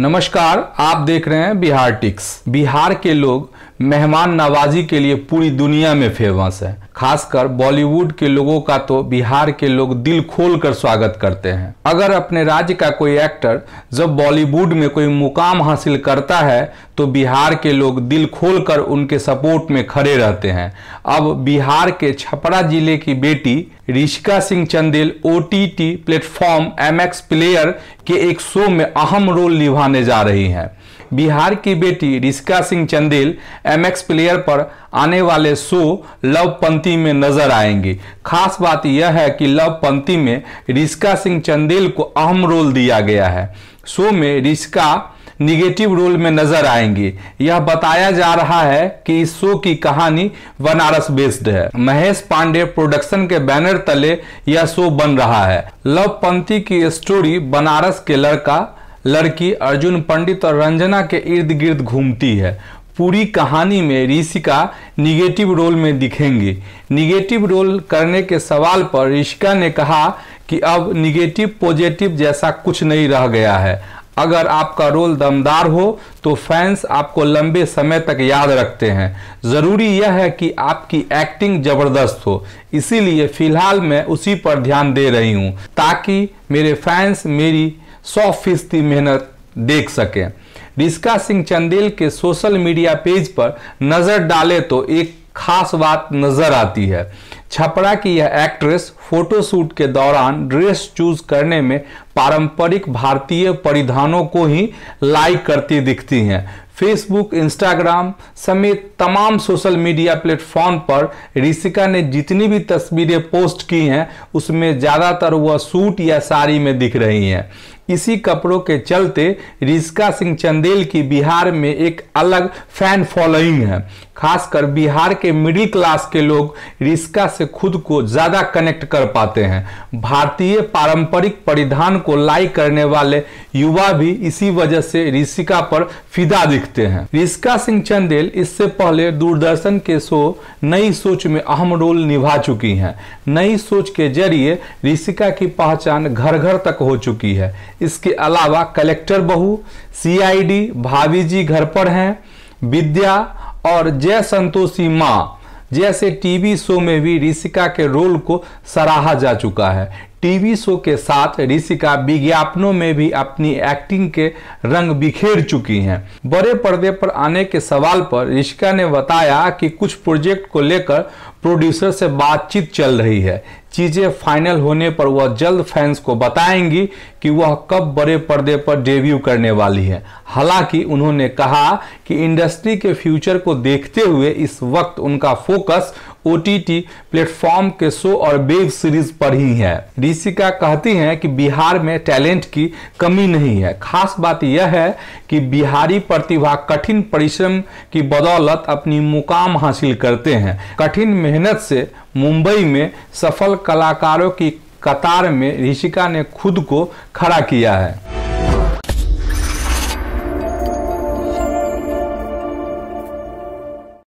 नमस्कार आप देख रहे हैं बिहार टिक्स बिहार के लोग मेहमान नवाजी के लिए पूरी दुनिया में फेमस है खासकर बॉलीवुड के लोगों का तो बिहार के लोग दिल खोल कर स्वागत करते हैं अगर अपने राज्य का कोई एक्टर जब बॉलीवुड में कोई मुकाम हासिल करता है तो बिहार के लोग दिल खोल कर उनके सपोर्ट में खड़े रहते हैं अब बिहार के छपरा जिले की बेटी Rishika Singh Chandel O T T platform M X player के एक शो में अहम रोल निभाने जा रही हैं बिहार की बेटी रिश्का सिंह चंदेल एमएक्स प्लेयर पर आने वाले शो लवपंथी में नजर आएंगी खास बात यह है कि लवपंथी में रिश्का सिंह चंदेल को अहम रोल दिया गया है शो में रिश्का निगेटिव रोल में नजर आएंगे यह बताया जा रहा है कि इस शो की कहानी बनारस बेस्ड है महेश पांडे प्रोडक्शन के बैनर तले यह शो बन रहा है लव पंथी की स्टोरी बनारस के लड़का लड़की अर्जुन पंडित और रंजना के इर्द गिर्द घूमती है पूरी कहानी में ऋषिका निगेटिव रोल में दिखेंगी निगेटिव रोल करने के सवाल पर ऋषिका ने कहा कि अब निगेटिव पॉजिटिव जैसा कुछ नहीं रह गया है अगर आपका रोल दमदार हो तो फैंस आपको लंबे समय तक याद रखते हैं ज़रूरी यह है कि आपकी एक्टिंग ज़बरदस्त हो इसीलिए फ़िलहाल मैं उसी पर ध्यान दे रही हूँ ताकि मेरे फैंस मेरी सौ फीसदी मेहनत देख सकें रिस्का सिंह चंदेल के सोशल मीडिया पेज पर नज़र डाले तो एक खास बात नज़र आती है छपरा की यह एक्ट्रेस फोटोशूट के दौरान ड्रेस चूज करने में पारंपरिक भारतीय परिधानों को ही लाइक करती दिखती हैं फेसबुक इंस्टाग्राम समेत तमाम सोशल मीडिया प्लेटफॉर्म पर ऋषिका ने जितनी भी तस्वीरें पोस्ट की हैं उसमें ज़्यादातर वह सूट या साड़ी में दिख रही हैं इसी कपड़ों के चलते रिस्का सिंह चंदेल की बिहार में एक अलग फैन फॉलोइंग है खासकर बिहार के मिडिल क्लास के लोग रिस्का से खुद को ज़्यादा कनेक्ट कर पाते हैं भारतीय पारंपरिक परिधान को लाइक करने वाले युवा भी इसी वजह से रिसिका पर फिदा दिखते हैं रिस्का सिंह चंदेल इससे पहले दूरदर्शन के शो नई सोच में अहम रोल निभा चुकी हैं नई सोच के जरिए रिसिका की पहचान घर घर तक हो चुकी है इसके अलावा कलेक्टर बहू सीआईडी भाभी जी घर पर हैं विद्या और जय संतोषी माँ जैसे टीवी शो में भी ऋषिका के रोल को सराहा जा चुका है टीवी शो के साथ ऋषिका विज्ञापनों में भी अपनी एक्टिंग के रंग बिखेर चुकी हैं बड़े पर्दे पर आने के सवाल पर ऋषिका ने बताया कि कुछ प्रोजेक्ट को लेकर प्रोड्यूसर से बातचीत चल रही है चीज़ें फाइनल होने पर वह जल्द फैंस को बताएंगी कि वह कब बड़े पर्दे पर डेब्यू करने वाली है हालांकि उन्होंने कहा कि इंडस्ट्री के फ्यूचर को देखते हुए इस वक्त उनका फोकस ओ प्लेटफॉर्म के शो और वेब सीरीज पर ही है ऋषिका कहती हैं कि बिहार में टैलेंट की कमी नहीं है खास बात यह है कि बिहारी प्रतिभा कठिन परिश्रम की बदौलत अपनी मुकाम हासिल करते हैं कठिन मेहनत से मुंबई में सफल कलाकारों की कतार में ऋषिका ने खुद को खड़ा किया है